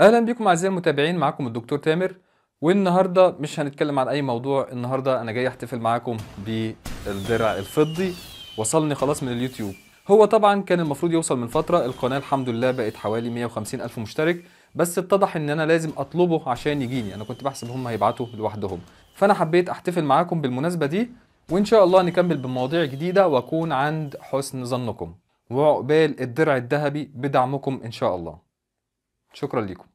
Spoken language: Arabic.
اهلا بيكم اعزائي المتابعين معاكم الدكتور تامر والنهارده مش هنتكلم عن اي موضوع النهارده انا جاي احتفل معاكم بالدرع الفضي وصلني خلاص من اليوتيوب هو طبعا كان المفروض يوصل من فتره القناه الحمد لله بقت حوالي 150 الف مشترك بس اتضح ان انا لازم اطلبه عشان يجيني انا كنت بحسب هم هيبعتوا لوحدهم فانا حبيت احتفل معاكم بالمناسبه دي وان شاء الله نكمل بمواضيع جديده واكون عند حسن ظنكم وعقبال الدرع الذهبي بدعمكم ان شاء الله شكرا لكم